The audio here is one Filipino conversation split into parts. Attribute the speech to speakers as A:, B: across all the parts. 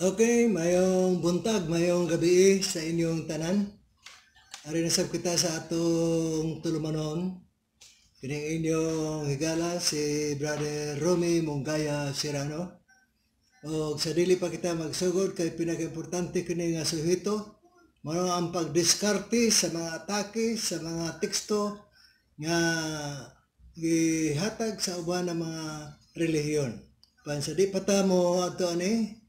A: Okay, mayong buntag, mayong gabi eh, sa inyong tanan. Ari nasab kita sa atong tulumanon. Kining inyong higala si Brother Romy Mongaya Serrano. O sa dili pa kita magsugod kay pinakaimportante kini nga suhito, mao ang pagdiskarte sa mga atake sa mga teksto nga gihatag sa uban ng mga relihiyon. Pansa di pa ta mo ato ani,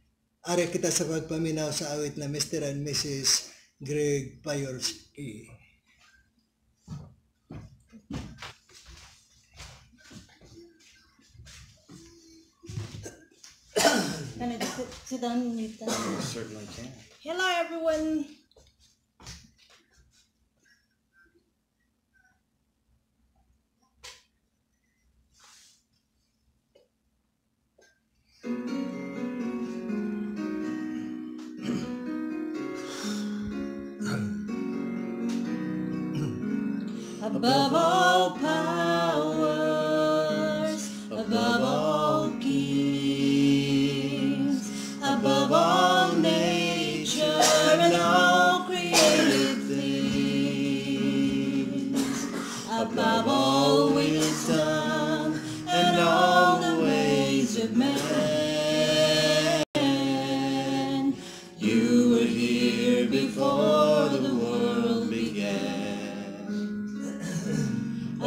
A: Are kita sa pagpaminaw sa awit na Mr. and Mrs. Greg Payorski. Can I sit, sit down, Nita? Certainly can. Hello, everyone. Thank you. above all power.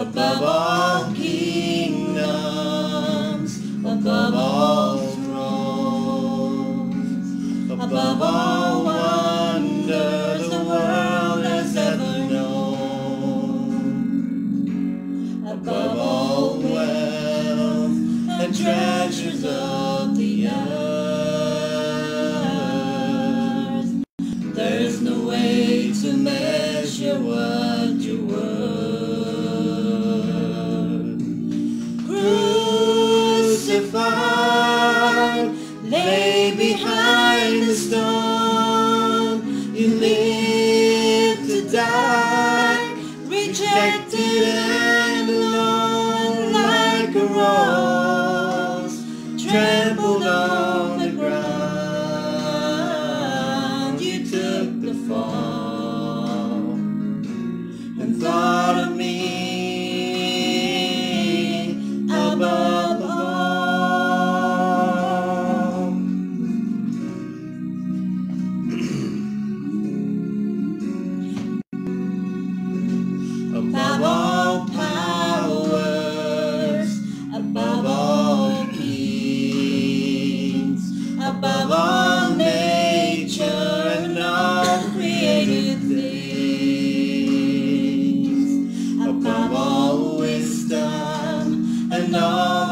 A: above all. Oh.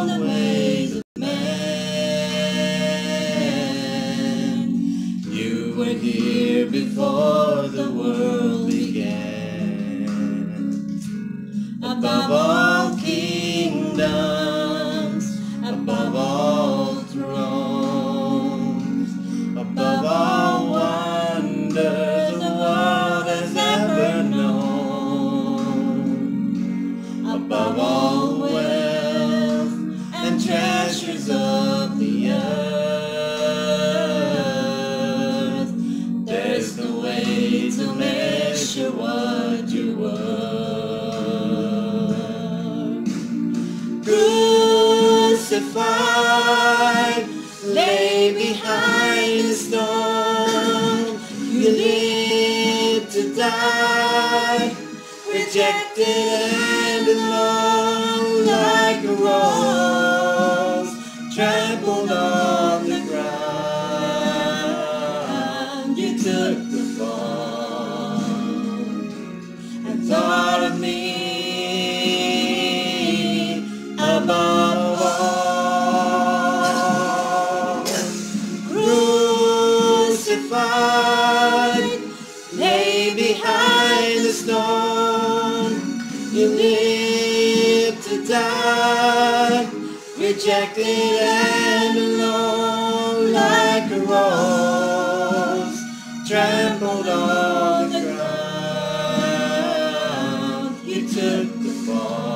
A: fall.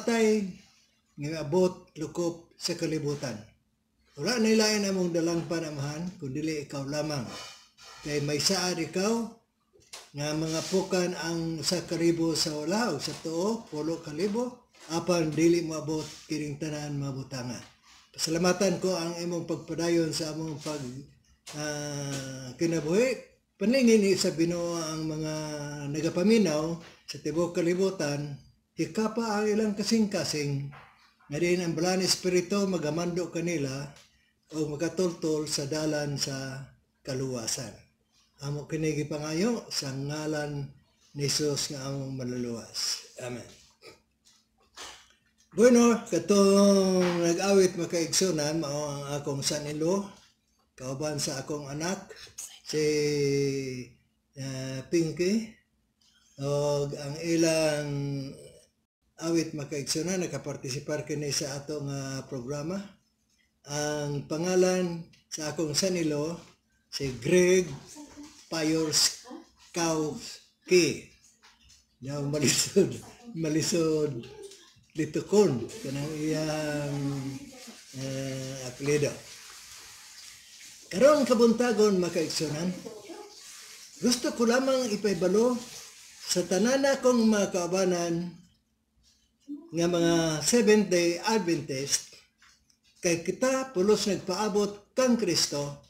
A: patay nga abot lukop sa kalibutan. Wala na ilain among dalang panamahan, kundili ikaw lamang. Kay may saad ikaw, nga mga pukan ang sa karibo sa wala sa tuo, polo kalibo, apan dili mabot kiring tanan mabutanga. Pasalamatan ko ang imong pagpadayon sa among pag uh, kinabuhi. Panlingin sa Binoo ang mga nagapaminaw sa tibok kalibutan Ikapa ang ilang kasing-kasing, nga din ang balan espiritu magamando kanila o makatultol sa dalan sa kaluwasan. Amo kinigi pangayo sa ngalan ni Jesus nga among maluluwas. Amen. Bueno, katong nag-awit makaigsunan, mao ang akong sanilo, kauban sa akong anak, si uh, Pinky, o ang ilang awit makaigsuna nakapartisipar kini sa atong uh, programa. Ang pangalan sa akong sanilo si Greg Payorskowski. Now malisod malisod litukon kanang iyang uh, eh, apelyido. Karong kabuntagon makaigsunan gusto ko lamang ipaybalo sa tanana kong mga kaabanan nga mga Seventh Day Adventist kay kita pulos nagpaabot kang Kristo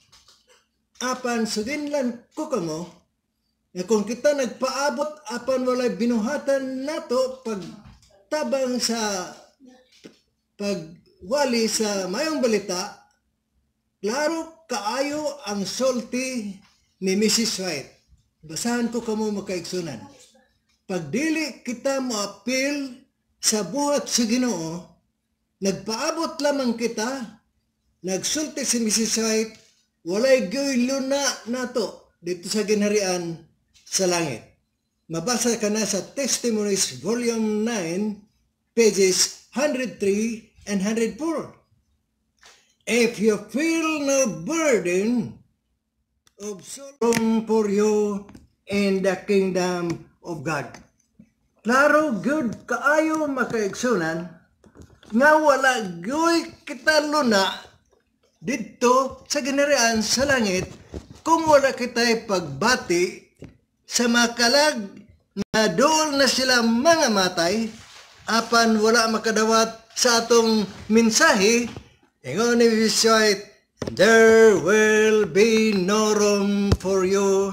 A: apan suginlan ko kamo nga kung kita nagpaabot apan walay binuhatan nato pag tabang sa pagwali sa mayong balita klaro kaayo ang salty ni Mrs. White basahan ko kamo makaigsunan pagdili kita mo appeal sa buhat sa Ginoo, nagpaabot lamang kita, nagsulti si Mrs. White, walay gyoy luna nato dito sa ginharian sa langit. Mabasa ka na sa Testimonies Volume 9, pages 103 and 104. If you feel no burden of sorrow for you in the kingdom of God. Klaro good kaayo makaigsunan nga wala gyoy kita luna dito sa ginarian sa langit kung wala kita'y pagbati sa makalag na dool na sila mga matay apan wala makadawat sa atong mensahe ingon ni There will be no room for you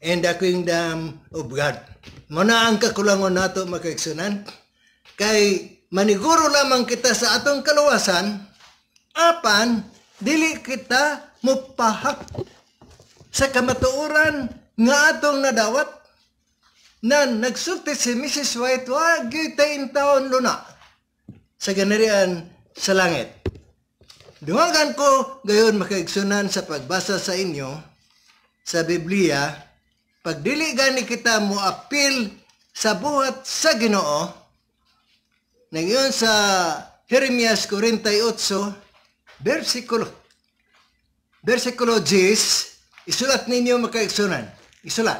A: and the kingdom of oh God. Muna ang kakulangon nato makaigsunan kay maniguro lamang kita sa atong kaluwasan apan dili kita mupahak sa kamatuoran nga atong nadawat na nagsulti si Mrs. White wag kita taon luna sa ganarian sa langit. Dumagan ko gayon makaigsunan sa pagbasa sa inyo sa Biblia pag dili gani kita mo appeal sa buhat sa Ginoo ngayon sa Jeremias 48 versikulo versikulo 10 isulat ninyo makaigsunan isulat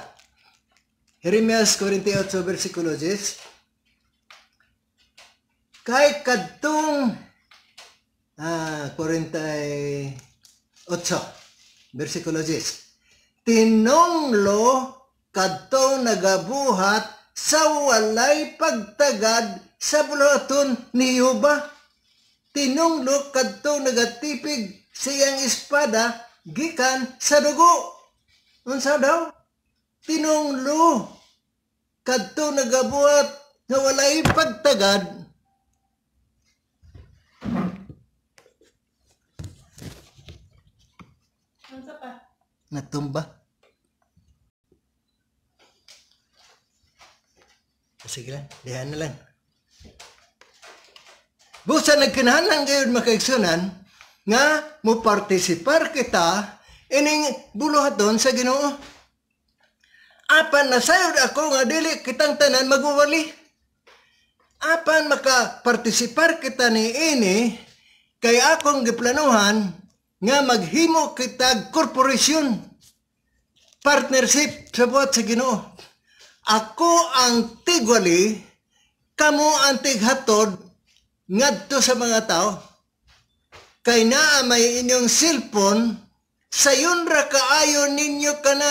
A: Jeremias 48 versikulo 10 kahit kadtong ah, 48 versikulo 10 tinonglo kadto nagabuhat sa walay pagtagad sa bulaton ni Yuba. Tinunglok kadto nagatipig siyang espada gikan sa dugo. Unsa daw? Tinunglo. Kadto nagabuhat nga walay pagtagad Natumba. Sige lang, dihan na lang. Busa nagkanahanan kayo makaigsunan nga mo partisipar kita ining buluhaton sa Ginoo. Apan nasayod ako nga dili kitang tanan maguwali. Apan makapartisipar kita ni ini kay akong giplanuhan nga maghimo kita korporasyon partnership sa buhat sa Ginoo. Ako ang tigwali, kamo ang tighatod, ngadto sa mga tao. Kay naa may inyong cellphone, sayon ra kaayo ninyo kana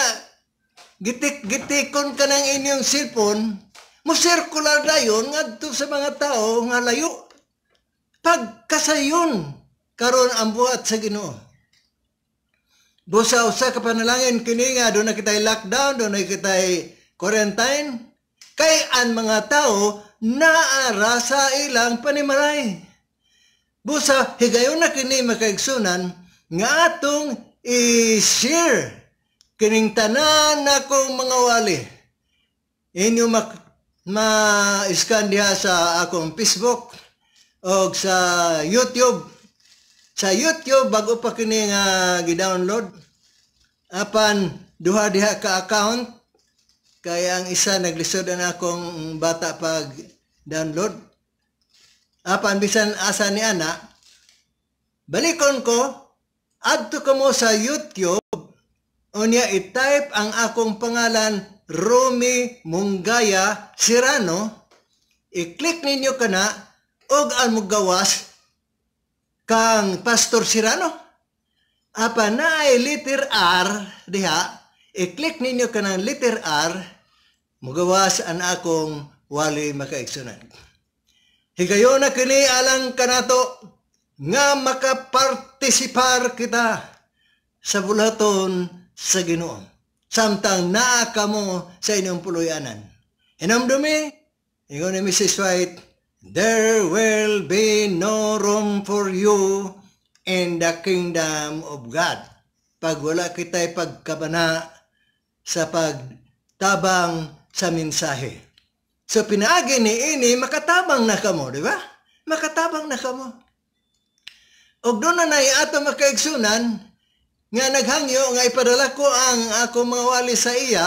A: gitik-gitikon ka ng inyong cellphone, mo circular dayon ngadto sa mga tao nga layo. Pagkasayon karon ang buhat sa Ginoo. Dosa usa ka panalangin kini nga do na kitay lockdown, do na kitay quarantine, kay an mga tao naara sa ilang panimaray. Busa higayon na kini makaigsunan nga atong i-share kining tanan na kong mga wali. Inyo mak ma-scan diha sa akong Facebook o sa YouTube. Sa YouTube, bago pa kini nga gi-download, apan duha diha ka account kaya ang isa, naglisod na akong bata pag download. Apan ah, bisan asa ni ana, balikon ko, add to ko mo sa YouTube, unya i-type ang akong pangalan, Romy Munggaya Sirano, i-click ninyo kana, og ang mugawas, kang Pastor Sirano. Apa na ay liter R, diha, I-click ninyo kanang letter R, mugawas an akong wali makaigsunan. Higayon na kini alang kanato nga makapartisipar kita sa bulaton sa Ginoo. Samtang naa ka mo sa inyong puloyanan. Hinamdumi, ingon ni Mrs. White, There will be no room for you in the kingdom of God. Pag wala kita'y pagkabana sa pagtabang sa mensahe. So pinaagi ni ini makatabang na kamo, di ba? Makatabang na kamo. Og doon na nay ato makaigsunan nga naghangyo nga ipadala ko ang ako mga wali sa iya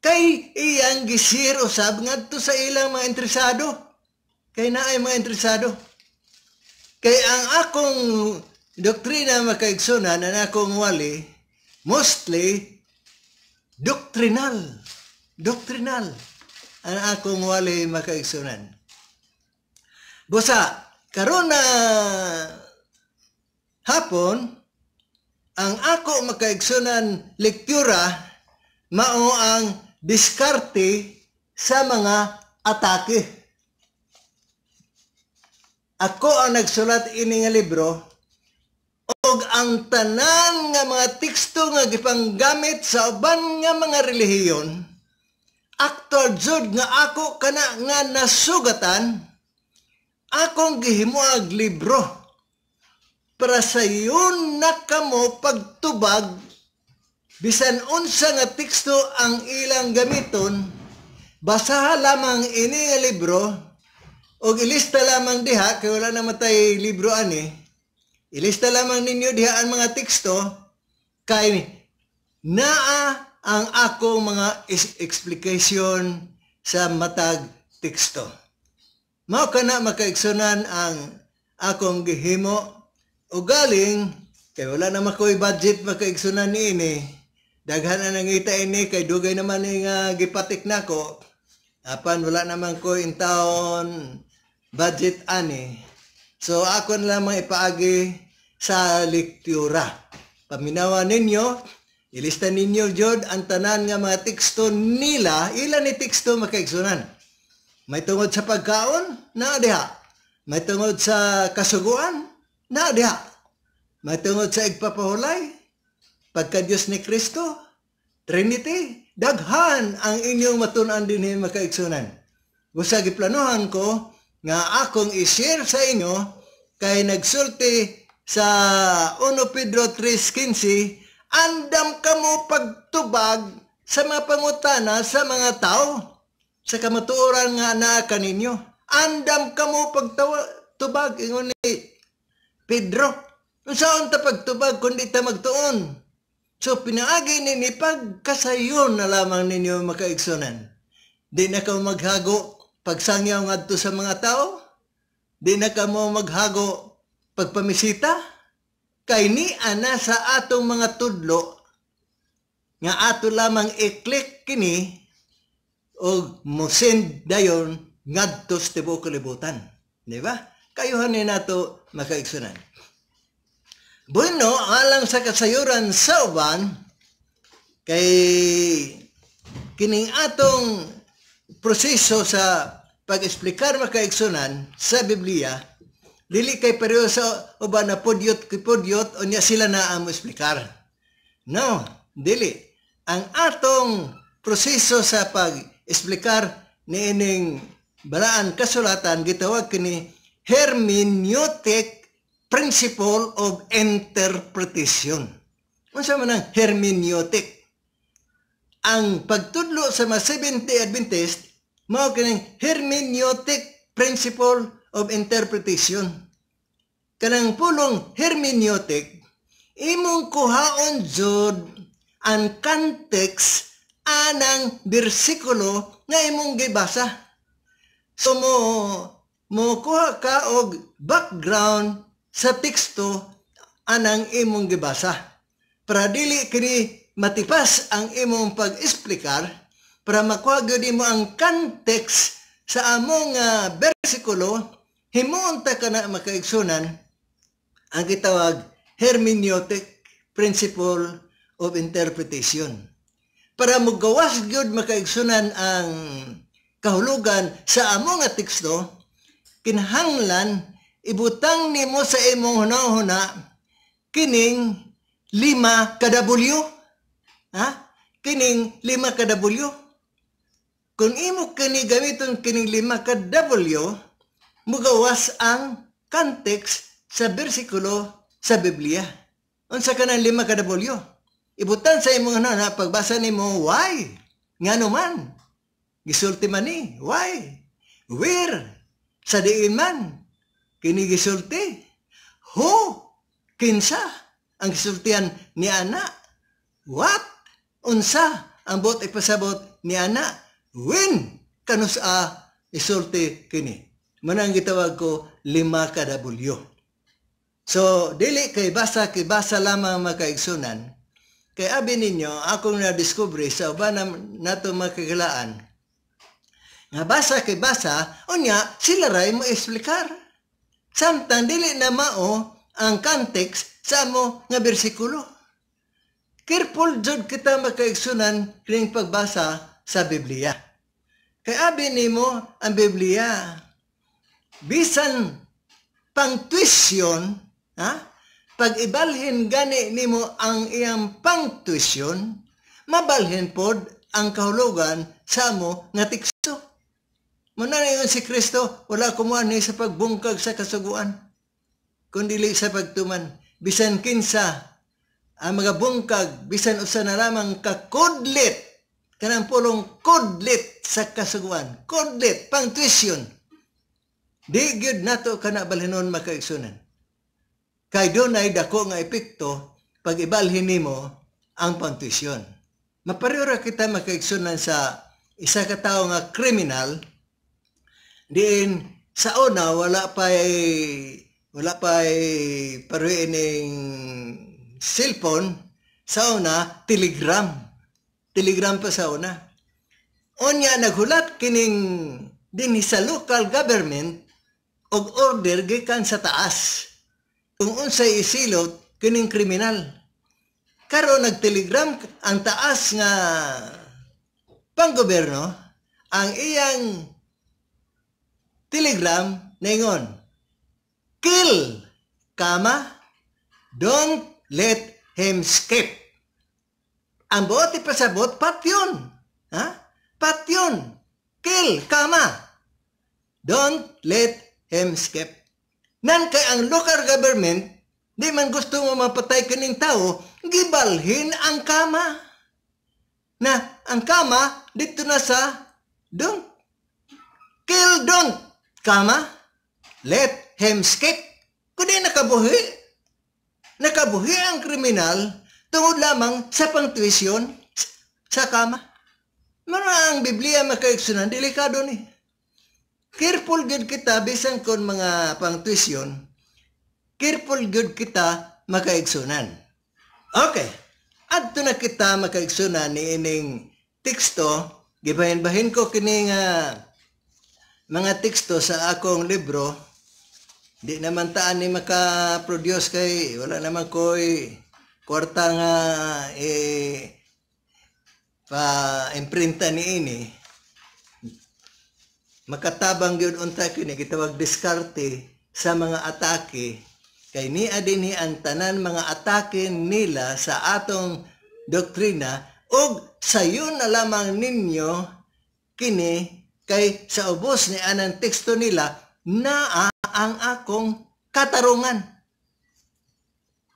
A: kay iyang gisir usab ngadto sa ilang mga interesado. Kay naay mga interesado. Kay ang akong doktrina makaigsunan na akong wali mostly doktrinal. Doktrinal. Ang akong wali makaigsunan. Busa, karon na hapon, ang ako makaigsunan lektura mao ang diskarte sa mga atake. Ako ang nagsulat ini nga libro ang tanan nga mga teksto nga gipanggamit sa uban nga mga relihiyon, aktual jud nga ako kana nga nasugatan, akong gihimuag libro para sa yun na kamo pagtubag bisan unsa nga teksto ang ilang gamiton basaha lamang ini nga libro o ilista lamang diha kay wala na matay libro ani Ilista lamang ninyo diha ang mga teksto kay naa ang akong mga explanation sa matag teksto. Mao kana makaigsunan ang akong gihimo o galing kay wala na makoy budget makaigsunan ini. Daghan na nangita ini kay dugay naman ning uh, gipatik nako. Apan wala naman ko in taon budget ani. So ako na lamang ipaagi sa lektura. Paminawa ninyo, ilista ninyo jud ang tanan nga mga teksto nila, ilan ni teksto makaigsunan. May tungod sa pagkaon, na diha. May tungod sa kasuguan, na diha. May tungod sa igpapahulay, pagkadyos ni Kristo, Trinity, daghan ang inyong matunan din makaigsunan. Gusa giplanuhan ko nga akong i sa inyo kay nagsulti sa 1 Pedro 3.15 Andam ka mo pagtubag sa mga pangutana sa mga tao sa kamatuoran nga na kaninyo. Andam ka mo pagtubag ingon ni Pedro. Unsaon ta pagtubag kundi ta magtuon. So pinaagi ni ni pagkasayon na lamang ninyo makaigsunan. Di na ka maghago Pagsangyaw ngadto sa mga tao, di na ka mo maghago pagpamisita, kay ni ana sa atong mga tudlo, nga ato lamang i-click kini o musend dayon ngadto sa tibuok kalibutan. Di ba? Kayuhan ni nato makaiksunan Bueno, alang sa kasayuran sa uban, kay kining atong proseso sa pag-explicar makaigsunan sa Biblia, dili kay pareho sa uban na podyot kay podyot o niya sila na amo explicar. No, dili. Ang atong proseso sa pag-explicar ni ining balaan kasulatan gitawag kini hermeneutic principle of interpretation. Unsa man ang hermeneutic? ang pagtudlo sa mga Seventh-day Adventist mao kining hermeneutic principle of interpretation. Kanang pulong hermeneutic imong kuhaon jud ang context anang bersikulo nga imong gibasa. So mo mo kuha ka og background sa teksto anang imong gibasa. Para dili kini matipas ang imong pag-explicar para makuha gud mo ang context sa among uh, bersikulo himuon ta kana makaigsunan ang gitawag hermeneutic principle of interpretation para mugawas gyud makaigsunan ang kahulugan sa among ah, teksto kinahanglan ibutang nimo sa imong hunahuna kining lima ka W Ha? Kining lima ka W. Kung imo kini gamiton kining lima ka W, mugawas ang context sa bersikulo sa Biblia. Unsa ka ng lima ka W? Ibutan sa imong ano na pagbasa nimo why? Ngano man? Gisulti man ni why? Where? Sa diin man? Kini gisulti? Who? Kinsa? Ang gisultian ni ana? What? unsa ang bot ipasabot ni ana when a isulti kini manang gitawag ko lima ka W so dili kay basa kay basa lamang makaigsunan kay abi ninyo akong na discover sa uban na nato makagalaan nga basa kay basa unya sila ray mo explicar samtang dili na mao ang context sa mo nga bersikulo Careful jud kita makaigsunan kining pagbasa sa Biblia. Kay abi nimo ang Biblia bisan pangtuisyon, ha? Pag ibalhin gani nimo ang iyang pangtuisyon, mabalhin pod ang kahulugan sa mo nga teksto. Muna na yun si Kristo, wala kumuha ni sa pagbungkag sa kasuguan, kundi sa pagtuman. Bisan kinsa ang mga bungkag bisan usa na lamang kakudlit kanang pulong kodlit sa kasuguan kodlit pang tuition di gyud nato kana balhinon makaigsunan kay dunay dako nga epekto pag ibalhin nimo ang pang tuition mapariyora kita makaigsunan sa isa ka tawo nga kriminal din sa una wala pa wala pa paruining cellphone, sa una, telegram. Telegram pa sa una. Onya naghulat kining dinhi sa local government og order gikan sa taas kung unsay isilot kining kriminal. Karon nagtelegram ang taas nga panggobyerno ang iyang telegram ningon kill kama don't let him skip. Ang buot ipasabot, pat yun. Ha? Pat yun. Kill, kama. Don't let him skip. Nan kay ang local government, di man gusto mo mapatay kaning tao, gibalhin ang kama. Na ang kama, dito na sa don't. Kill don't, kama. Let him skip. Kundi nakabuhi, nakabuhi ang kriminal tungod lamang sa pangtuisyon sa kama. Mara ang Biblia makaiksunan, delikado ni. Careful good kita bisan kon mga pangtuisyon, careful good kita makaiksunan. Okay. Adto na kita makaigsunan ni ining teksto gibahin-bahin ko kini nga mga teksto sa akong libro Di naman taan ni maka-produce kay wala naman ko'y kwarta nga eh pa imprinta ni ini. Makatabang gyud unta kini gitawag diskarte sa mga atake kay ni ni ang tanan mga atake nila sa atong doktrina ug sayon na lamang ninyo kini kay sa ubos ni anang teksto nila naa ang akong katarungan.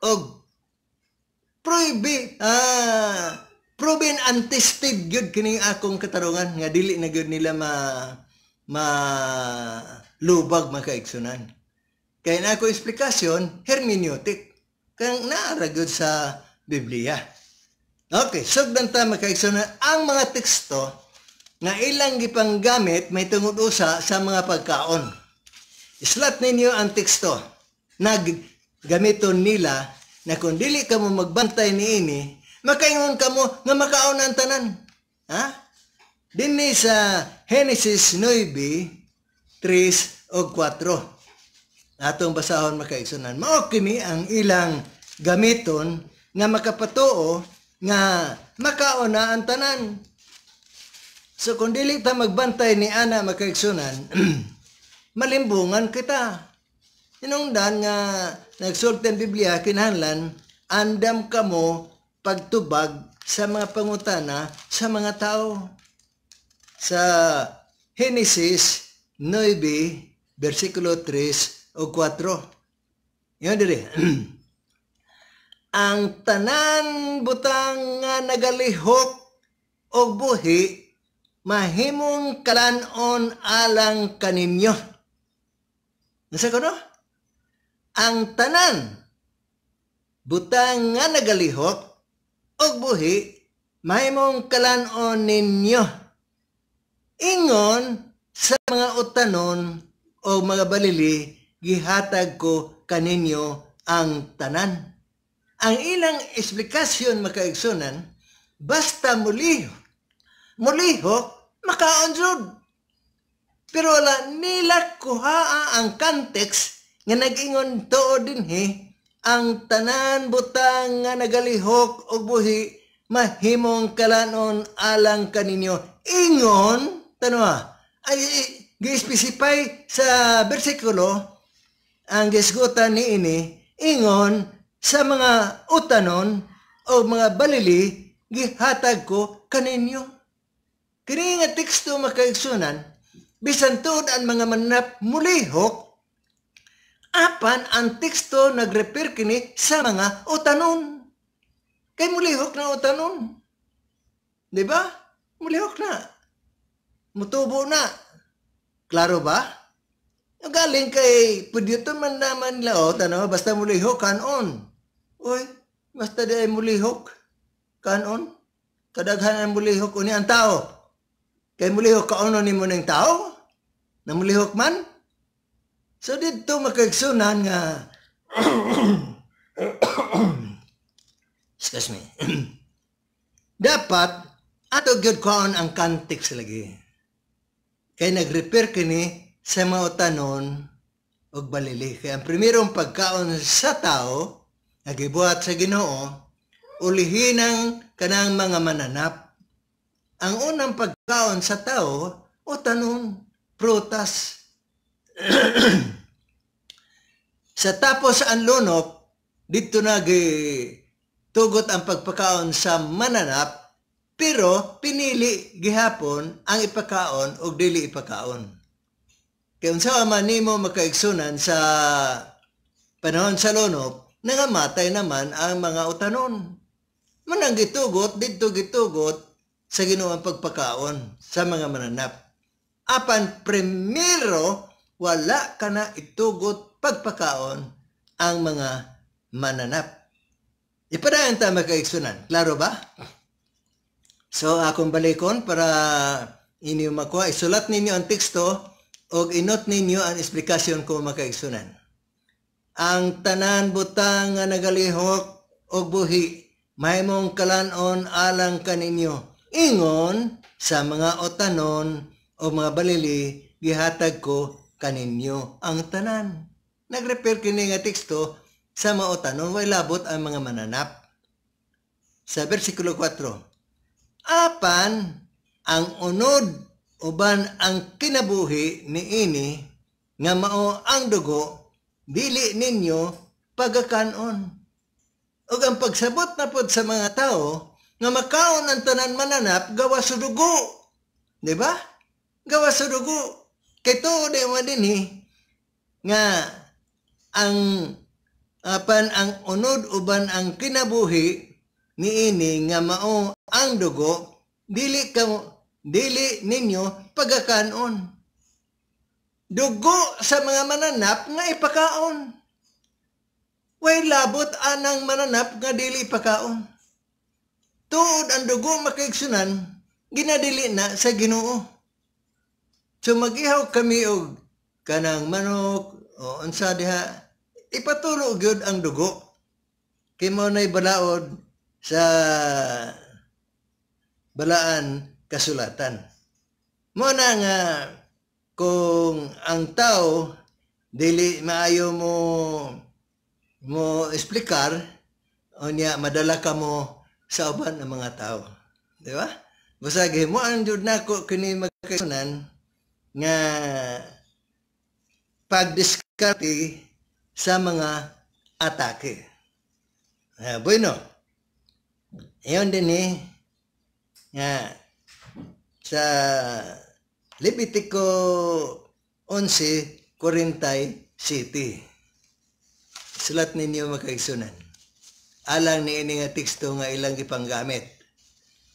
A: Og probe ah proven and tested gyud kini akong katarungan nga dili na gyud nila ma ma lubag makaigsunan. Kay na ako explikasyon hermeneutic kang naara gyud sa Biblia. Okay, sugdan ta makaigsunan ang mga teksto na ilang gipanggamit may tungod usa sa mga pagkaon. Islat ninyo ang teksto. Naggamiton nila na kung dili ka mo magbantay ni ini, makaingon ka mo nga makaon ang tanan. Ha? Dinhi sa Genesis 9, 3 o 4. Atong basahon makaigsunan. Mao kini ang ilang gamiton nga makapatuo nga makaon na ang tanan. So kung dili ta magbantay ni ana makaigsunan, malimbungan kita. Inungdan nga nagsultan Biblia kinahanglan andam kamo pagtubag sa mga pangutana sa mga tao. Sa Genesis 9 versikulo 3 o 4. Yan dire. Ang tanan butang nga nagalihok o buhi mahimong kalanon alang kaninyo Nasa ko no? Ang tanan butang nga nagalihok og buhi mahimong kalanon ninyo. Ingon sa mga utanon o mga balili gihatag ko kaninyo ang tanan. Ang ilang eksplikasyon makaigsunan basta mulihok. Mulihok makaonjud pero wala nila kuhaa ang context nga nag-ingon din he, ang tanan butang nga nagalihok og buhi mahimong kalanon alang kaninyo. Ingon, tanwa, ah, ay, ay gispesify sa versikulo, ang gisgutan ni ini ingon sa mga utanon o mga balili gihatag ko kaninyo. Kini nga teksto makaigsunan bisan tud ang mga manap mulihok apan ang teksto nagrefer kini sa mga utanon kay mulihok na utanon di ba mulihok na mutubo na klaro ba galing kay pudyoton man naman laot ano basta mulihok kanon oy basta di ay mulihok kanon kadaghan ang mulihok uni ang tao kay mulihok kauno ni mo ng tao Namulihok man? So dito makaigsunan nga Excuse me. Dapat ato good kwaon ang context lagi. Kay nag-repair kini sa mga tanon og balili kay ang primerong pagkaon sa tao nagibuhat sa Ginoo ulihin ang kanang mga mananap. Ang unang pagkaon sa tao o tanon prutas. sa tapos ang lunok, dito nag tugot ang pagpakaon sa mananap, pero pinili gihapon ang ipakaon o dili ipakaon. Kaya unsa man nimo makaigsunan sa panahon sa lunok, nangamatay naman ang mga utanon. Manang gitugot, dito gitugot sa ginoong pagpakaon sa mga mananap apan primero wala ka na itugot pagpakaon ang mga mananap. Ipadayan tayo magkaigsunan. Klaro ba? So akong balikon para inyo makuha. Isulat ninyo ang teksto o inot ninyo ang esplikasyon ko magkaigsunan. Ang tanan butang nga nagalihok o buhi, mahimong kalanon alang kaninyo. Ingon sa mga otanon o mga balili gihatag ko kaninyo ang tanan. Nag-refer kini nga teksto sa maotanon way labot ang mga mananap. Sa bersikulo 4, Apan ang unod uban ang kinabuhi ni ini nga mao ang dugo dili ninyo pagakanon. Ug ang pagsabot na pod sa mga tao nga makaon ang tanan mananap gawa sa dugo. Di ba? gawa sa dugo. Kito di mo din eh, nga ang apan ang unod uban ang kinabuhi ni ini nga mao ang dugo dili ka dili ninyo pagakanon dugo sa mga mananap nga ipakaon way labot anang mananap nga dili ipakaon tuod ang dugo makigsunan ginadili na sa Ginoo So magihaw kami og kanang manok o unsa diha ipatulo gyud ang dugo. Kay mao nay balaod sa balaan kasulatan. Mo na nga kung ang tao dili maayo mo mo explicar o niya madala ka mo sa uban ng mga tao. Di ba? Basag, mo ang jud nako kini magkasunan nga pagdiskarte sa mga atake. Uh, bueno, yun din eh, nga sa Lipitiko 11, Corintay City. Sulat ninyo magkaigsunan. Alang ni ini nga teksto nga ilang ipanggamit.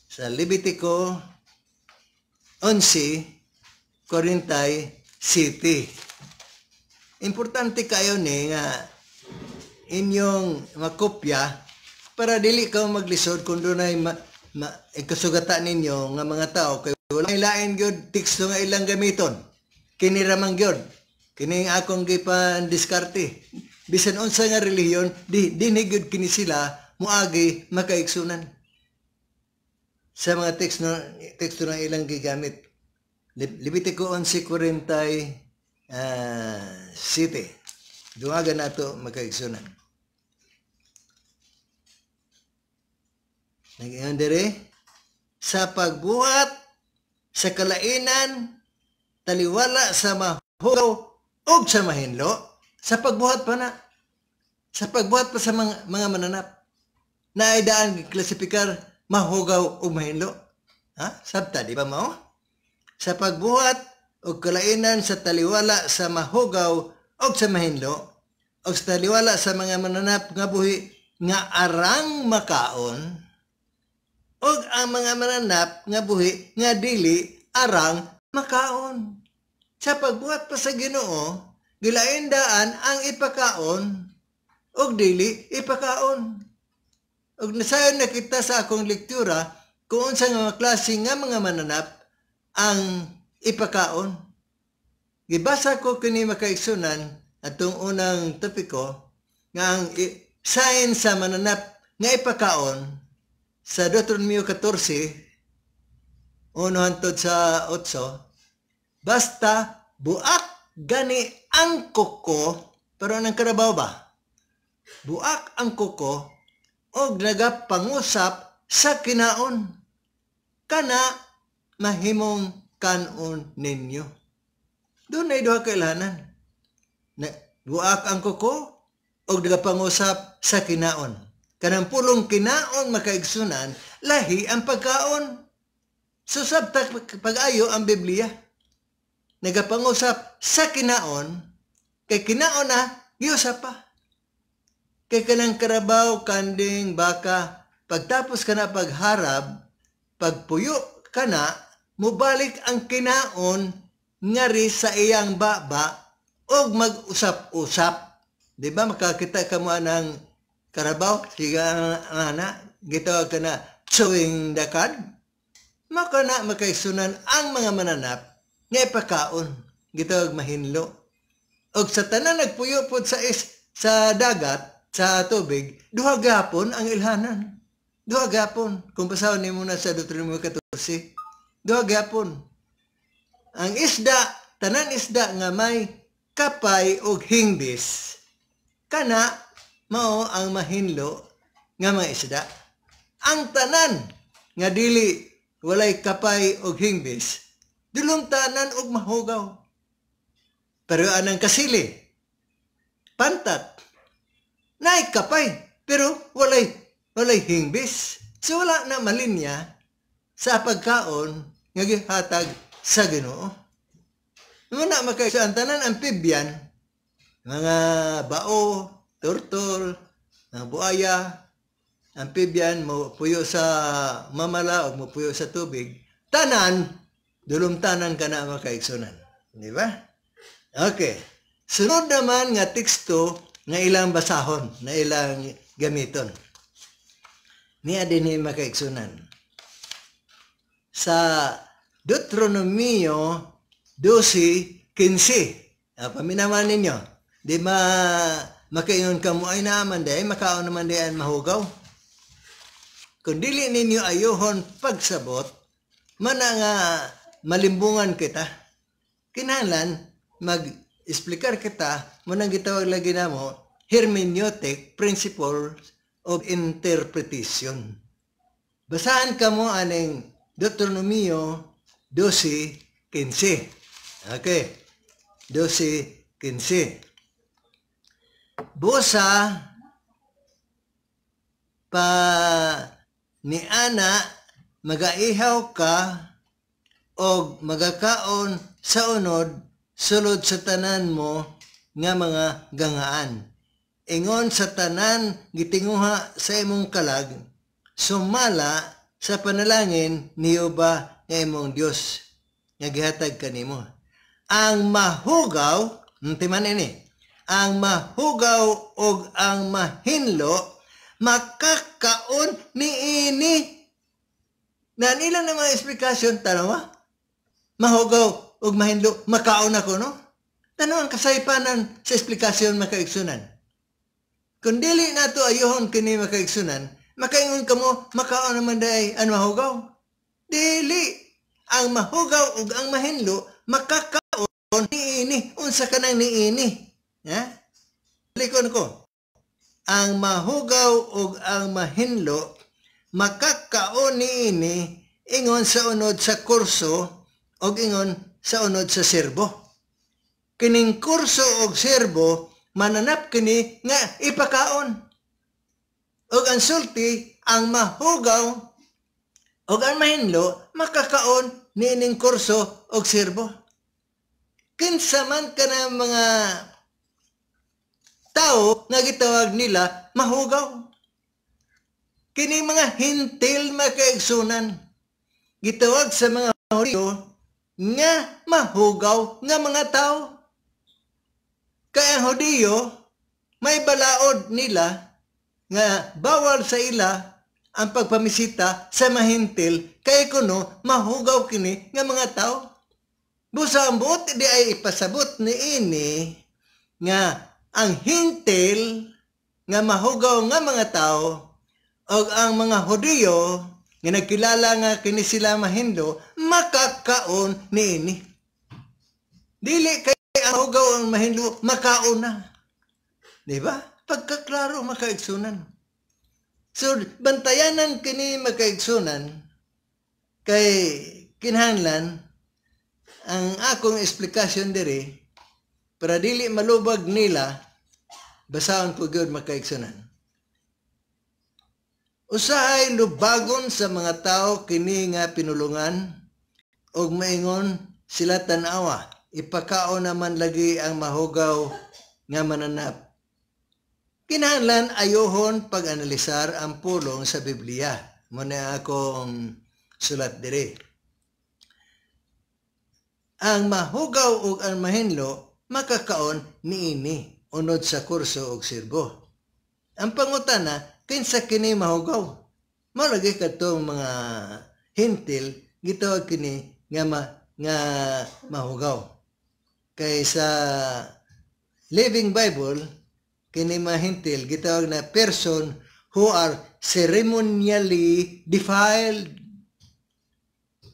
A: Sa Lipitiko 11, Corintay City. Importante kayo ni nga inyong makopya para dili ka maglisod kung doon ay ikasugata eh, ninyo nga mga tao kay wala ilain gyud teksto nga ilang gamiton kini ramang gyud kini akong gipan diskarte bisan unsa nga relihiyon di dinhi gyud kini sila moagi makaigsunan sa mga teksto teksto nga ilang gigamit Levitico 11.40 uh, City. Dungagan na ito magkaigsunan. Nagayon dire, sa pagbuhat, sa kalainan, taliwala sa mahugaw o sa mahinlo, sa pagbuhat pa na, sa pagbuhat pa sa mga, mga mananap, na ay daan klasipikar mahugaw o mahinlo. Ha? Sabta, di ba mao? sa pagbuhat o kalainan sa taliwala sa mahugaw o sa mahindo o sa taliwala sa mga mananap nga buhi nga arang makaon o ang mga mananap nga buhi nga dili arang makaon. Sa pagbuhat pa sa Ginoo, gilain daan ang ipakaon o dili ipakaon. Og nasayon na kita sa akong lektura kung sa nga klase nga mga mananap ang ipakaon. Gibasa ko kini makaisunan atong unang topiko nga ang sign sa mananap nga ipakaon sa Deuteronomio 14 1 hantod sa 8 basta buak gani ang kuko pero nang karabaw ba buak ang kuko og nagapangusap sa kinaon kana mahimong kanon ninyo. Doon ay duha kailanan. Na, guak ang kuko o nagapangusap sa kinaon. Kanang pulong kinaon makaigsunan, lahi ang pagkaon. Susab pag-ayo ang Biblia. Nagapangusap sa kinaon, kay kinaon na, giusap pa. Kay kanang karabaw, kanding, baka, pagtapos ka na pagharap, pagpuyo ka na, mubalik ang kinaon ngari sa iyang baba og mag-usap-usap. Di ba makakita ka mo ng karabaw, siga ana, gitawag ka na chewing the cud. Maka na makaisunan ang mga mananap nga ipakaon, gitawag mahinlo. Og sa tanan nagpuyo pod sa is, sa dagat, sa tubig, duha gapon ang ilhanan. Duha gapon. Kung basahon nimo na sa Deuteronomy 14. Duha gyapon. Ang isda, tanan isda nga may kapay og hingbis, kana mao ang mahinlo nga mga isda. Ang tanan nga dili walay kapay og hingbis, dulong tanan og mahugaw. Pero anang kasili, pantat, naay kapay, pero walay, walay hingbis. So wala na malinya sa pagkaon nga gihatag sa Ginoo. Muna makaisan tanan ang pibyan mga bao, turtol, mga buaya, amphibian pibyan mo puyo sa mamala o mo puyo sa tubig, tanan dulumtanan ka na makaigsunan. Di ba? Okay. Sunod naman nga teksto nga ilang basahon, na ilang gamiton. Niya din yung makaigsunan sa Deuteronomio 12.15. Uh, ah, paminaman ninyo. Di ma makayon ka mo ay naman day, makaon naman day ang mahugaw. Kundili ninyo ayohon pagsabot, man nga malimbungan kita. Kinalan, mag-explicar kita, munang gitawag lagi na mo, hermeneutic principles of interpretation. Basahan ka mo aning Deuteronomio 12.15. Okay. 12.15. Busa pa ni ana magaihaw ka o magakaon sa unod sulod sa tanan mo nga mga gangaan. Ingon sa tanan gitinguha sa imong kalag, sumala sa panalangin ni Yehova nga imong Dios nga gihatag kanimo. Ang mahugaw, timan ini, ang mahugaw og ang mahinlo makakaon ni ini Nan ilang na mga explikasyon tanawa? Mahugaw og mahinlo makaon ako no? Tanaw ang kasaypanan sa explikasyon makaigsunan. Kung dili na ayohon kini makaigsunan, makaingon ka mo, makaon naman day, ang mahugaw. Dili. Ang mahugaw ug ang mahinlo, makakaon niini. Unsa ka nang niini. Ha? Likon ko. Ang mahugaw ug ang mahinlo, makakaon niini, ingon sa unod sa kurso, o ingon sa unod sa serbo. Kining kurso o serbo, mananap kini nga ipakaon ug ang sulti ang mahugaw ug ang mahinlo makakaon niining kurso og sirbo. Kinsa man kana mga tao nga gitawag nila mahugaw. Kini mga hintil makaigsunan. Gitawag sa mga hudyo nga mahugaw nga mga tao. Kaya ang may balaod nila nga bawal sa ila ang pagpamisita sa mahintil kay kuno mahugaw kini nga mga tao. Busa ang buot di ay ipasabot ni ini nga ang hintil nga mahugaw nga mga tao o ang mga Hudiyo nga nagkilala nga kini sila mahindo makakaon ni ini. Dili kay ang hugaw ang mahindo makaon na. Di ba? pagkaklaro makaigsunan. So, bantayanan kini makaigsunan kay kinhanlan ang akong explikasyon dire para dili malubag nila basahon ko gyud makaigsunan. Usahay lubagon sa mga tao kini nga pinulungan og maingon sila tanawa ipakao naman lagi ang mahugaw nga mananap Kinahanglan ayohon pag-analisar ang pulong sa Biblia. Muna akong sulat dire. Ang mahugaw ug ang mahinlo makakaon niini unod sa kurso og sirbo. Ang pangutana kinsa kini mahugaw. Malagi kadtong mga hintil gitawag kini nga ma, nga mahugaw. Kaysa Living Bible kini mga hintil gitawag na person who are ceremonially defiled.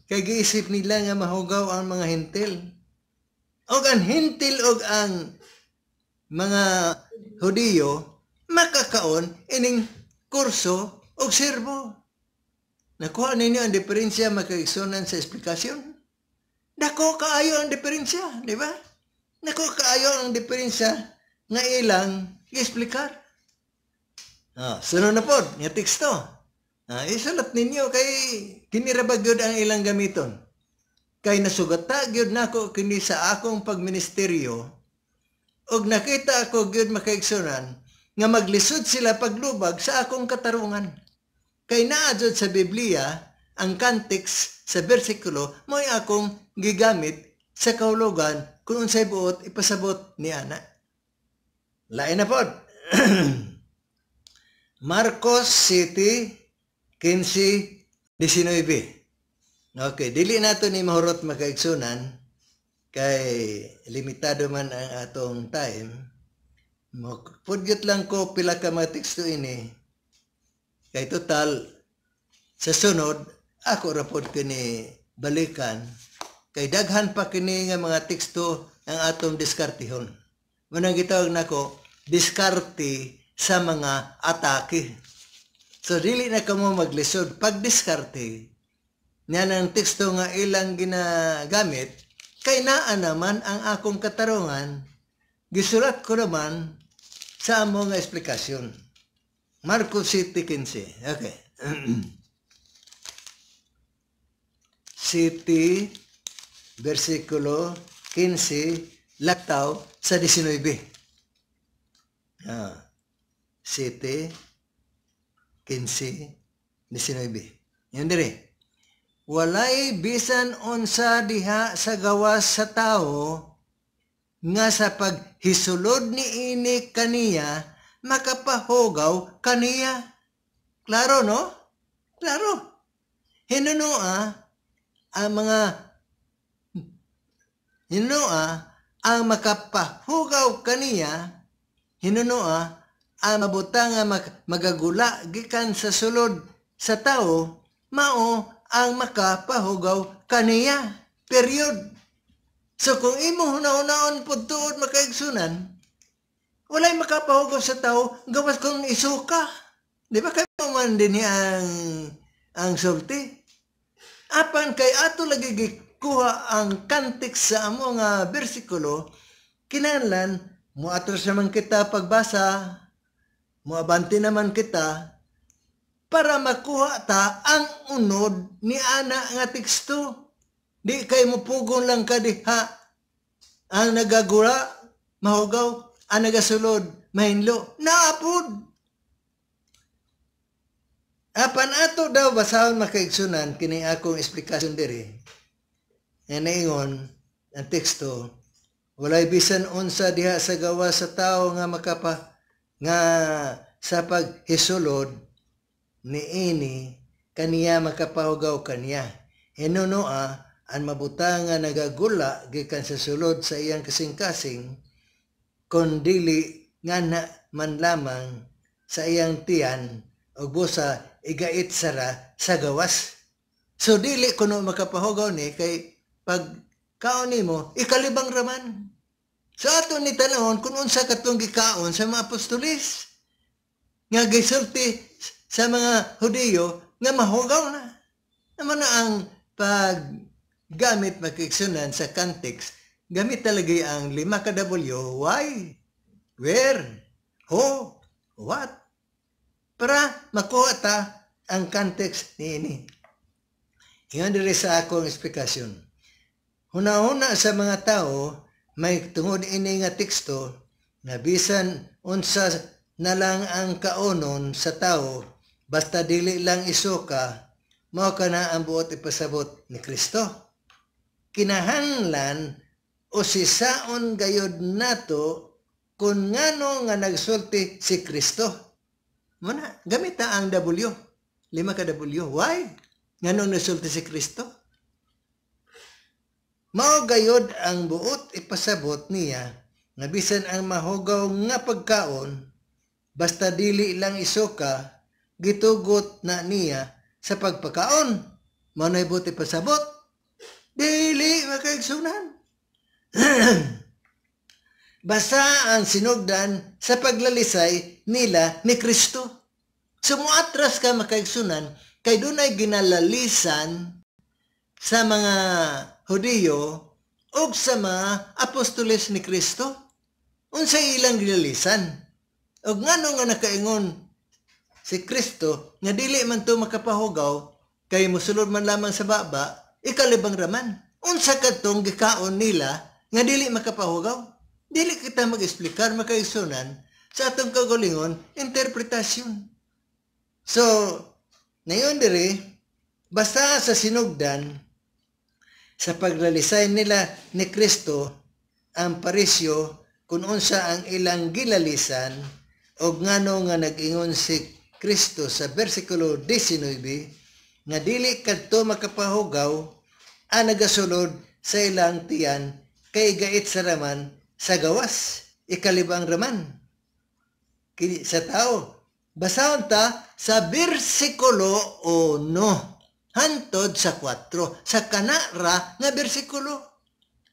A: Kay giisip nila nga mahugaw ang mga hintil. O ang hintil o ang mga hudiyo makakaon ining kurso o serbo. Nakuha ninyo ang diferensya makaigsunan sa esplikasyon? Dako kaayo ang diferensya, di ba? Nako kaayo ang diferensya nga ilang I-explicar. Oh, ah, sunod na po, yung teksto. Ah, isulat ninyo kay kinirabag yun ang ilang gamiton. Kay nasugata yun na ako kini sa akong pagministeryo og nakita ako yun makaigsunan nga maglisod sila paglubag sa akong katarungan. Kay naadod sa Biblia ang context sa bersikulo mo'y akong gigamit sa kaulogan kung unsay buot ipasabot ni anak. Lain na po. Marcos City 15 19. Okay, dili nato ni mahurot makaigsunan kay limitado man ang atong time. Pudyot lang ko pila ka mga teksto ini. Kay total sa sunod ako rapod kini balikan kay daghan pa kini nga mga teksto ang atong diskartihon. Muna gitawag ko, diskarte sa mga atake. So dili na kamo maglisod pag diskarte niya ng teksto nga ilang ginagamit kay naa naman ang akong katarungan gisulat ko naman sa among explikasyon. Marcos City 15. Okay. City versikulo 15 Lactao sa 19. Ah. 7, 15, 19. Yun dire. Eh. Walay bisan onsa diha sa gawas sa tao nga sa paghisulod ni ini kaniya makapahogaw kaniya. Klaro no? Klaro. Hinunoa ang mga hinunoa ang makapahugaw kaniya, hinunoa, ang mabutang mag magagula gikan sa sulod sa tao, mao ang makapahugaw kaniya. Period. So kung imo hunaon-naon tuod makaigsunan, walay makapahugaw sa tao, gawas kung isuka. Di ba kayo man din ang, ang sulti? Apan kay ato lagi kuha ang kantik sa amo nga bersikulo, kinahanglan mo atras naman kita pagbasa, mo abanti naman kita para makuha ta ang unod ni ana nga teksto. Di kay mo pugon lang diha. ang nagagula, mahugaw ang nagasulod mahinlo naapod. Apan ato daw basahon makaigsunan kini akong esplikasyon diri nga naingon, ang teksto, walay bisan unsa diha sa gawa sa tao nga makapa nga sa paghisulod ni ini kaniya makapahugaw kaniya. Hinunoa ang mabuta nga nagagula gikan sa sulod sa iyang kasing-kasing kundili nga na man lamang sa iyang tiyan og busa igait sara sa gawas. So dili kuno makapahugaw ni kay pag kaon mo, ikalibang raman. Sa ato ni tanahon, kung unsa katong gikaon sa mga apostolis, nga gisulti sa mga Hudiyo, nga mahugaw na. Naman na ang paggamit makiksunan sa context, gamit talaga ang lima ka W, why, where, who, what, para makuha ta ang context ni ini. Iyon diri sa akong eksplikasyon. Una-una sa mga tao, may tungod ini nga teksto nga bisan unsa na lang ang kaonon sa tao basta dili lang isuka mao ka na ang buot ipasabot ni Kristo. Kinahanlan o sisaon gayod nato kung ngano nga nagsulti si Kristo. Muna, gamit ang W. Lima ka W. Why? Ngano nagsulti si Kristo? Mao gayod ang buot ipasabot niya nga bisan ang mahugaw nga pagkaon basta dili lang isuka gitugot na niya sa pagpakaon manoy buti pasabot dili makaigsunan basta ang sinugdan sa paglalisay nila ni Kristo sumuatras ka makaigsunan kay dunay ginalalisan sa mga Hudiyo, ug sa mga apostoles ni Kristo, unsa ilang gilalisan. Ug ngano nga nakaingon si Kristo nga dili man to makapahugaw kay mosulod man lamang sa baba, ikalibang raman. Unsa ka tong gikaon nila nga dili makapahugaw? Dili kita mag-explicar makaisunan sa atong kagalingon interpretasyon. So, ngayon dire, basta sa sinugdan, sa paglalisay nila ni Kristo ang parisyo kung unsa ang ilang gilalisan o ngano nga nag-ingon si Kristo sa versikulo 19 nga dili kadto makapahugaw ang nagasulod sa ilang tiyan kay gait sa raman sa gawas ikalibang raman sa tao basahon ta sa versikulo o no hantod sa 4 sa kanara nga bersikulo.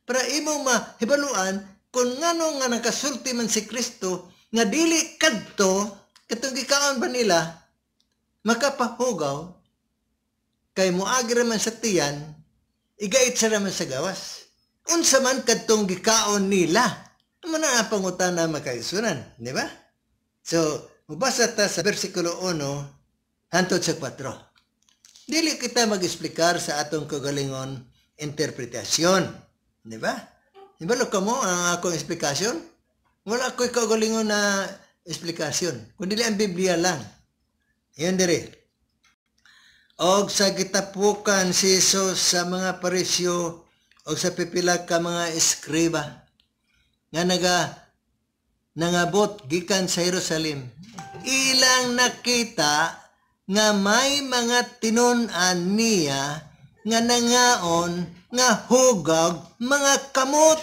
A: Para imong mahibaluan kung ngano nga nakasulti man si Kristo nga dili kadto katong gikaon ba nila makapahugaw kay muagira man sa tiyan igait sa naman sa gawas. Unsa man kadtong gikaon nila mana ang pangutan na makaisunan, di ba? So, mabasa ta sa bersikulo 1 hantod sa 4 dili kita mag-explicar sa atong kagalingon interpretasyon. Di ba? Di ba lo mo ang akong explikasyon? Wala ko'y kagalingon na explikasyon. Kundi ang Biblia lang. Yun diri. Og sa gitapukan si Jesus sa mga parisyo og sa pipila ka mga eskriba nga naga nangabot gikan sa Jerusalem ilang nakita nga may mga tinunan niya nga nangaon nga hugag mga kamot.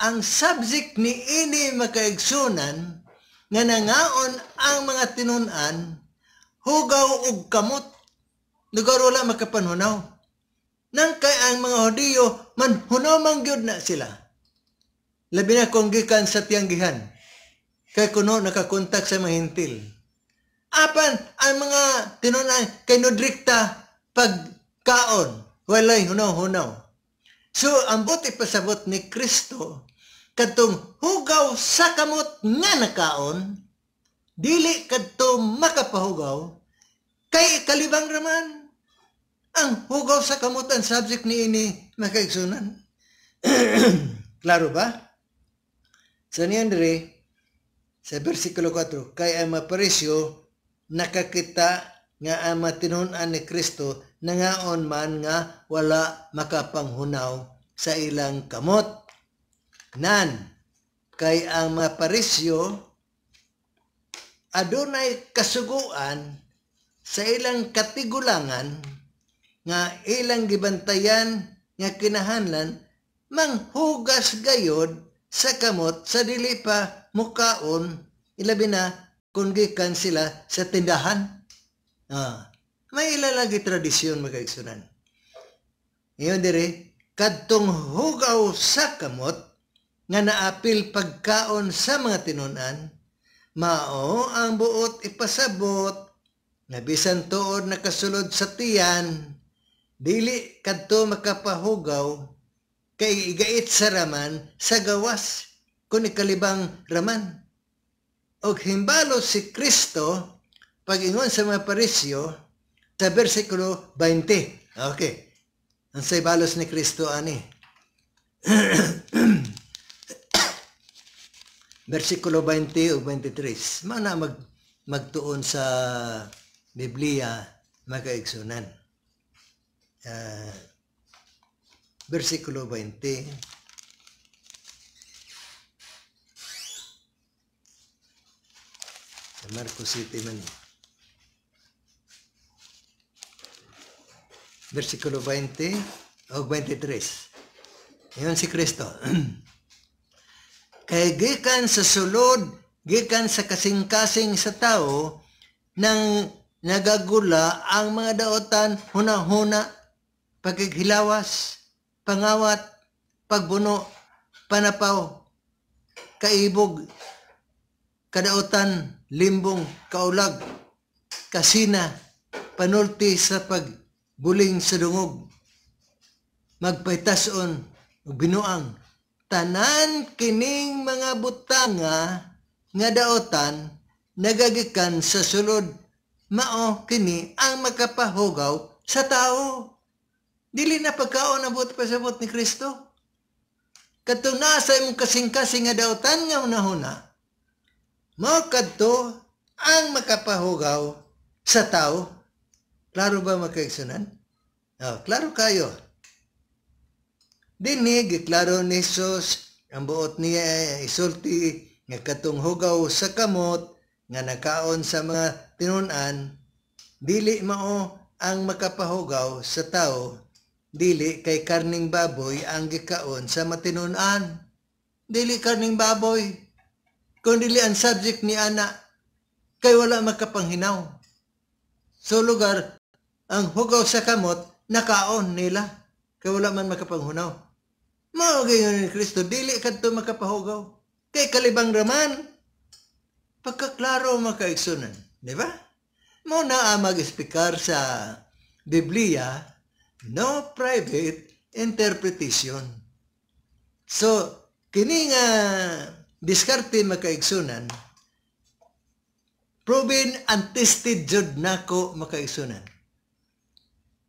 A: Ang subject ni ini makaigsunan nga nangaon ang mga tinunan hugaw ug kamot. Lugar wala makapanhunaw. Nang kay ang mga Hudiyo manhunaw man gyud na sila. Labi na kung gikan sa tiyanggihan. Kay kuno nakakontak sa mga hintil Apan ang mga tinunan kay nudrikta pagkaon. Walay hunaw-hunaw. So ang buti pasabot ni Kristo kadtong hugaw sa kamot nga nakaon dili kadto makapahugaw kay kalibang raman ang hugaw sa kamot ang subject ni ini makaigsunan. Klaro ba? Sa so, ni Andre, sa versikulo 4, kay ang maparisyo nakakita nga ang matinun-an ni Kristo nangaon man nga wala makapanghunaw sa ilang kamot. Nan, kay ang mga parisyo, adunay kasuguan sa ilang katigulangan nga ilang gibantayan nga kinahanlan manghugas gayod sa kamot sa dili pa mukaon ilabi na kung gikan sila sa tindahan. Ah, may ilalagi tradisyon mga igsunan. Ngayon dire, kadtong hugaw sa kamot nga naapil pagkaon sa mga tinunan, mao ang buot ipasabot na tuod nakasulod sa tiyan, dili kadto makapahugaw kay igait sa raman sa gawas kun ikalibang raman o himbalo si Kristo pagingon sa mga parisyo sa versikulo 20. Okay. Ang sa ibalos ni Kristo ani. versikulo 20 o 23. Mana mag magtuon sa Biblia makaigsunan. Uh, ah, versikulo 20 Marcos City man eh. Versikulo 20 o 23. Ngayon si Kristo. Kay gikan sa sulod, gikan sa kasing-kasing sa tao, nang nagagula ang mga daotan, huna-huna, pagkikilawas, pangawat, pagbuno, panapaw, kaibog, kadautan, limbong, kaulag, kasina, panulti sa pagbuling sa dungog, magpaitason, binuang, tanan kining mga butanga nga daotan nagagikan sa sulod mao kini ang makapahugaw sa tao. Dili na pagkaon ang buot pasabot ni Kristo. Katong nasa imong kasing-kasing nga daotan nga unahuna, Mao kadto ang makapahugaw sa tao. Klaro ba makaisunan? Oh, klaro kayo. Dinig, klaro ni Jesus, ang buot niya eh, isulti nga katong hugaw sa kamot nga nakaon sa mga tinunan, dili mao ang makapahugaw sa tao, dili kay karning baboy ang gikaon sa matinunan. Dili karning baboy kundi dili ang subject ni ana, kay wala makapanghinaw. So lugar, ang hugaw sa kamot, nakaon nila. Kay wala man makapanghunaw. Mao gayon ni Kristo, dili kadto makapahugaw. Kay kalibang raman, pagkaklaro makaigsunan. Di ba? Mo na ang mag-speakar sa Biblia, no private interpretation. So, kini nga diskarte makaigsunan, proven and tested jud nako makaigsunan.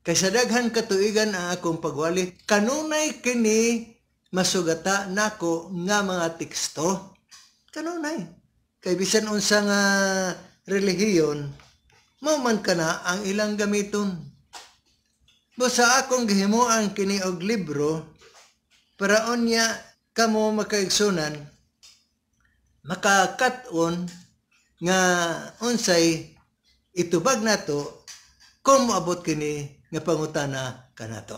A: Kaysa daghan katuigan ang akong pagwali, kanunay kini masugata nako nga mga teksto. Kanunay. Kay bisan unsa nga relihiyon, mauman ka na ang ilang gamiton. Busa akong gihimuan kini og libro para unya kamo makaigsunan makakat nga unsay itubag nato kung moabot kini nga pangutana kanato.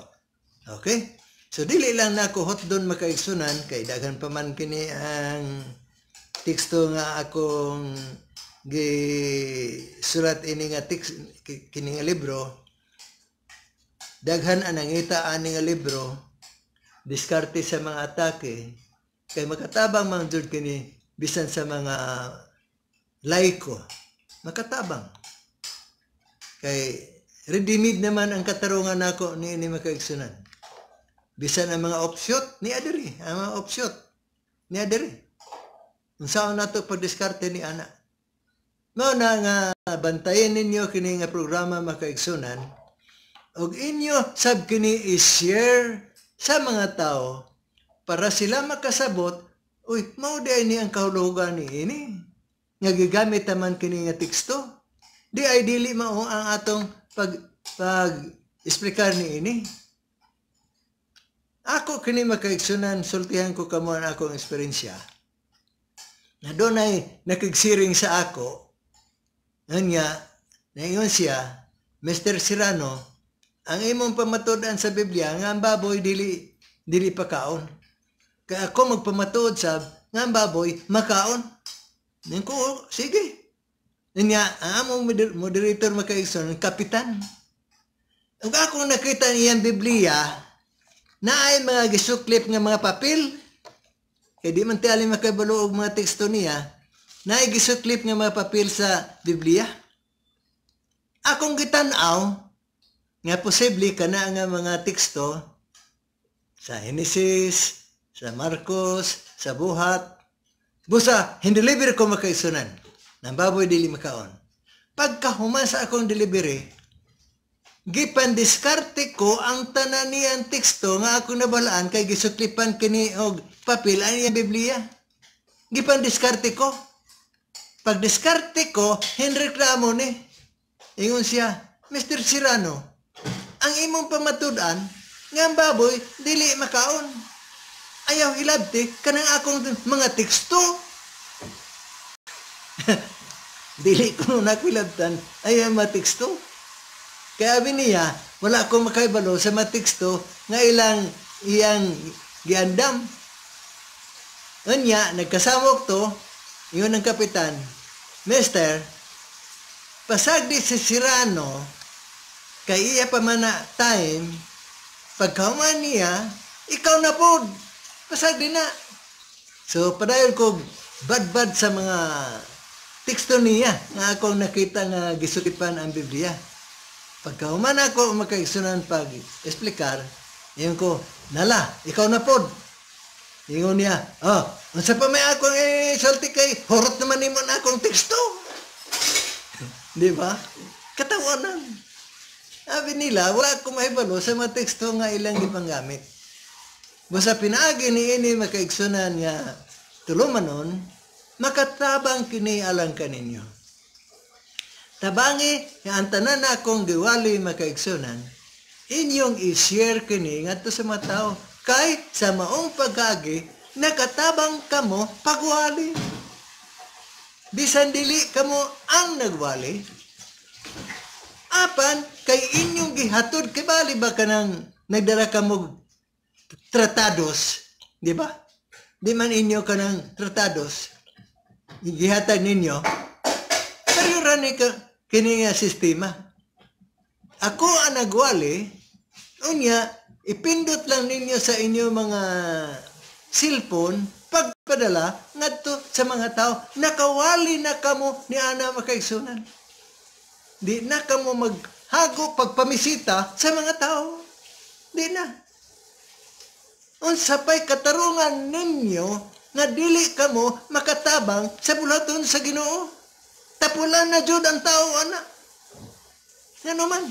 A: Okay? So dili lang nako hot don makaigsunan kay daghan pa man kini ang teksto nga akong gi surat ini nga text kini nga libro daghan ang nangita ani nga libro diskarte sa mga atake kay makatabang man jud kini bisan sa mga laiko, makatabang. Kay redeemed naman ang katarungan nako ni ini makaigsunan. Bisan ang mga offshoot ni adiri, ang mga offshoot ni adiri. Unsaon nato pagdiskarte ni ana? Mao no, na nga bantayen ninyo kini nga programa makaigsunan og inyo sab kini i-share sa mga tao para sila makasabot Uy, mao di ni ang kahulugan ni ini. Nga gigamit naman kini nga teksto. Di ay dili mao ang atong pag pag explicar ni ini. Ako kini makaigsunan sultihan ko kamo ang akong esperensya. Na doon ay nakagsiring sa ako. Ngayon nga, ngayon siya, Mr. Sirano, ang imong pamatudan sa Biblia nga ang baboy dili dili pakaon. Kaya ako magpamatuod sab, nga baboy, makaon. Ning ko, oh, sige. Ninya, ang among moderator makaigsoon, kapitan. Ang akong nakita niyang Biblia, na ay mga gisuklip nga mga papel, kaya di man tiyali makabalo og mga teksto niya, na ay gisuklip nga mga papel sa Biblia. Akong gitanaw, nga posible kana nga mga teksto sa Genesis, sa Marcos, sa Buhat. Busa, hindi libre ko makaisunan. Nang baboy dili makaon. Pagkahuman sa akong delivery, gipandiskarte ko ang tanan niyang teksto nga ako nabalaan kay gisuklipan kini og papel ang ano iyang Biblia. Gipandiskarte ko. Pagdiskarte ko, hinreklamo ni. Ingon siya, Mr. Cirano, ang imong pamatudan, nga baboy, dili makaon. Ayaw hilabti kanang akong mga teksto. Dili ko nun ako hilabtan, ayaw matiksto. Kaya niya, wala akong makaibalo sa matiksto nga ilang iyang giandam. Unya, nagkasamok to, yun ang kapitan, Mister, pasagdi si Sirano, kay iya pa man na time, pagkauman niya, ikaw na po, Pasag din na. So, padayon ko bad-bad sa mga teksto niya nga akong nakita nga gisukipan ang Biblia. Pagka human ako makaigsunan pag explicar, yun ko, nala, ikaw na pod. Ingon niya, oh, unsa pa may akong eh, salti kay, horot naman nimo na akong teksto. Di ba? Katawanan. Sabi nila, wala akong mahibalo sa mga teksto nga ilang ipanggamit. Basta pinaagi ni ini makaigsunan nga tulumanon, makatabang kini alang kaninyo. Tabangi nga ang tanan na akong giwali makaigsunan, inyong i-share kini ngadto sa matao, kay sa maong pagagi nakatabang kamo pagwali. Bisan dili kamo ang nagwali, apan kay inyong gihatod kay bali ba kanang nagdala ka tratados, di ba? Di man inyo ka ng tratados, gihatag ninyo, pero rani ka kini sistema. Ako ang nagwali, unya, ipindot lang ninyo sa inyo mga cellphone, pagpadala ngadto sa mga tao, nakawali na kamo ni ana makaigsunan. Di na kamo maghago pagpamisita sa mga tao. Di na unsa pay katarungan ninyo nga dili kamo makatabang sa bulaton sa Ginoo tapulan na jud ang tao ana yan naman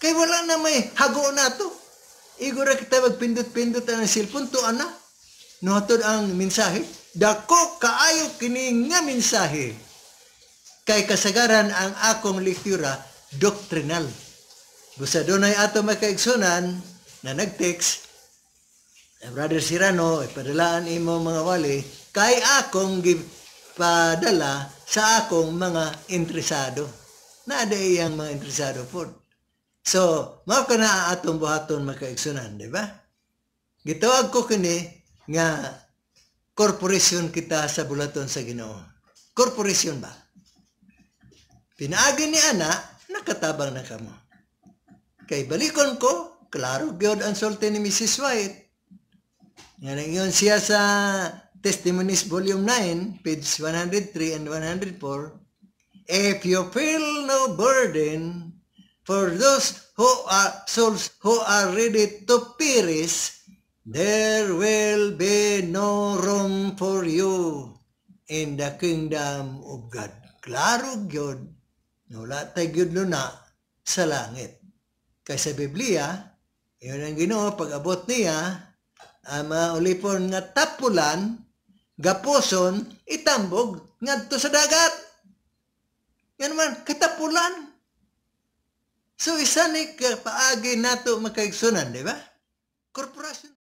A: kay wala na may hago na to igura kita magpindot-pindot ang cellphone to ana nuhatod ang mensahe dako kaayo kini nga mensahe kay kasagaran ang akong lektura doctrinal busa dunay ato makaigsunan na nag-text eh, brother Sirano, ipadelaan eh, imo mga wali, kay akong gipadala sa akong mga interesado. Na iyang mga interesado po. So, mao ka na atong buhaton makaigsunan, di ba? Gitawag ko kini nga korporasyon kita sa bulaton sa Ginoo. Korporasyon ba? Pinaagi ni ana, nakatabang na kamo. Kay balikon ko, klaro gyud ang sulti ni Mrs. White yan ang yun siya sa Testimonies Volume 9, page 103 and 104. If you feel no burden for those who are souls who are ready to perish, there will be no room for you in the kingdom of God. Klaro yun, wala tayo yun na sa langit. Kaya sa Biblia, yun ang ginawa pag abot niya, ama maulipon nga tapulan, gapuson, itambog, ngadto sa dagat. Yan man, katapulan. So, isa ni paagi nato makaigsunan, di ba? Corporation.